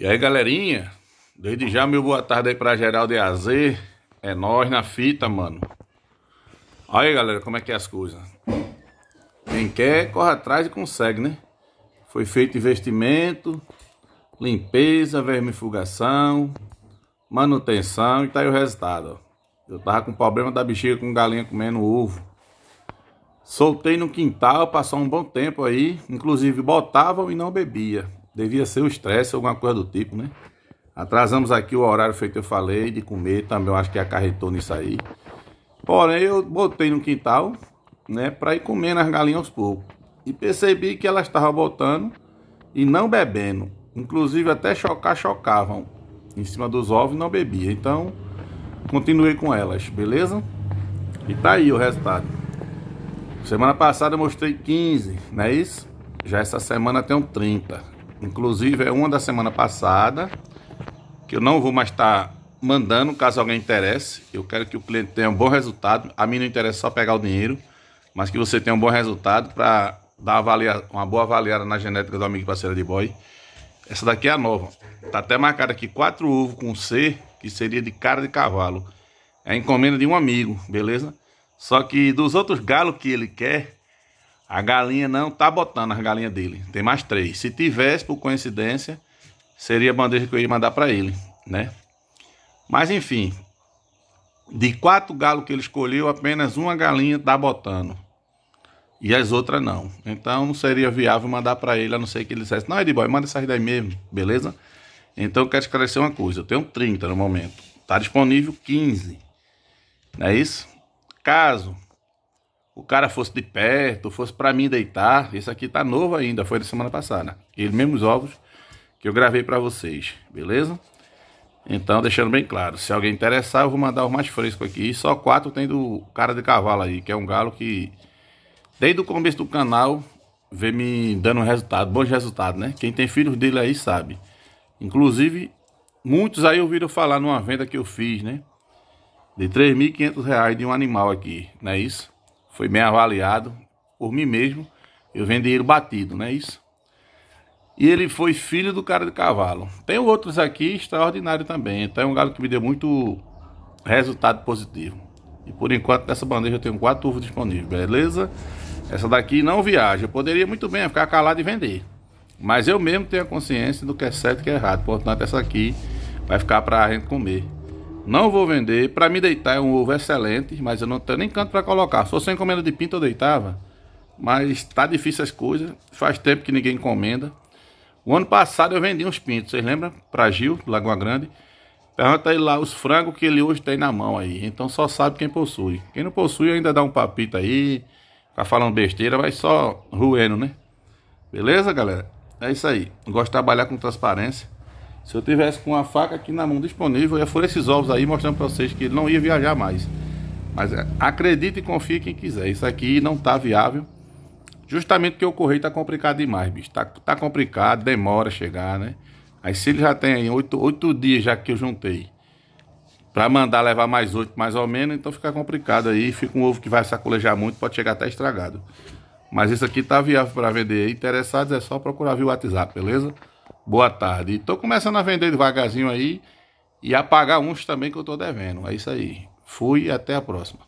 E aí, galerinha, desde já meu boa tarde aí pra Geraldo e AZ. É nós na fita, mano. Olha aí, galera, como é que é as coisas. Quem quer, corre atrás e consegue, né? Foi feito investimento, limpeza, vermifugação, manutenção e tá aí o resultado, ó. Eu tava com problema da bexiga com galinha comendo ovo. Soltei no quintal, passou um bom tempo aí. Inclusive botavam e não bebia. Devia ser o estresse, alguma coisa do tipo, né? Atrasamos aqui o horário feito que eu falei de comer, também eu acho que acarretou nisso aí. Porém, eu botei no quintal, né, para ir comendo as galinhas aos poucos. E percebi que elas estavam botando e não bebendo. Inclusive até chocar, chocavam em cima dos ovos e não bebia. Então, continuei com elas, beleza? E tá aí o resultado. Semana passada eu mostrei 15, não é isso? Já essa semana tem um 30. Inclusive é uma da semana passada, que eu não vou mais estar tá mandando, caso alguém interesse. Eu quero que o cliente tenha um bom resultado. A mim não interessa só pegar o dinheiro, mas que você tenha um bom resultado para dar uma boa avaliada na genética do amigo parceiro de boi. Essa daqui é a nova. Tá até marcado aqui quatro ovos com C, que seria de cara de cavalo. É encomenda de um amigo, beleza? Só que dos outros galos que ele quer, a galinha não tá botando as galinhas dele. Tem mais três. Se tivesse, por coincidência, seria a bandeja que eu ia mandar para ele, né? Mas enfim, de quatro galos que ele escolheu, apenas uma galinha tá botando. E as outras não. Então não seria viável mandar para ele, a não ser que ele dissesse: Não, Ediboy, manda essas daí mesmo, beleza? Então eu quero esclarecer uma coisa: eu tenho 30 no momento. Tá disponível 15. Não é isso? Caso o cara fosse de perto, fosse para mim deitar. Esse aqui tá novo ainda, foi da semana passada. Aqueles mesmos ovos que eu gravei para vocês, beleza? Então, deixando bem claro, se alguém interessar, eu vou mandar o mais fresco aqui. E só quatro tem do cara de cavalo aí, que é um galo que desde o começo do canal vem me dando resultado, bons resultados, né? Quem tem filhos dele aí sabe. Inclusive, muitos aí ouviram falar numa venda que eu fiz, né? De 3.500 reais de um animal aqui, não é isso? foi bem avaliado por mim mesmo. Eu vendi ele batido, não é isso? E ele foi filho do cara de cavalo. Tem outros aqui extraordinário também. Então é um galo que me deu muito resultado positivo. E por enquanto nessa bandeja eu tenho quatro ovos disponíveis, beleza? Essa daqui não viaja. Eu poderia muito bem ficar calado e vender. Mas eu mesmo tenho a consciência do que é certo e que é errado. Portanto, essa aqui vai ficar para a gente comer. Não vou vender. Para me deitar é um ovo excelente, mas eu não tenho nem canto para colocar. Se fosse encomenda de pinto, eu deitava. Mas tá difícil as coisas. Faz tempo que ninguém encomenda. O ano passado eu vendi uns pintos, vocês lembram? Para Gil, Lagoa Grande. Pergunta aí lá os frangos que ele hoje tem na mão aí. Então só sabe quem possui. Quem não possui ainda dá um papito aí. Ficar falando besteira, vai só ruendo, né? Beleza, galera? É isso aí. Gosto de trabalhar com transparência. Se eu tivesse com a faca aqui na mão disponível, eu ia furar esses ovos aí mostrando para vocês que ele não ia viajar mais. Mas é, acredite e confie quem quiser. Isso aqui não tá viável. Justamente porque o correio tá complicado demais, bicho. Tá, tá complicado, demora chegar, né? Aí se ele já tem aí oito dias já que eu juntei. Para mandar levar mais oito, mais ou menos, então fica complicado aí. Fica um ovo que vai sacolejar muito, pode chegar até estragado. Mas isso aqui tá viável para vender aí. Interessados é só procurar via WhatsApp, beleza? Boa tarde. Estou começando a vender devagarzinho aí e a pagar uns também que eu estou devendo. É isso aí. Fui e até a próxima.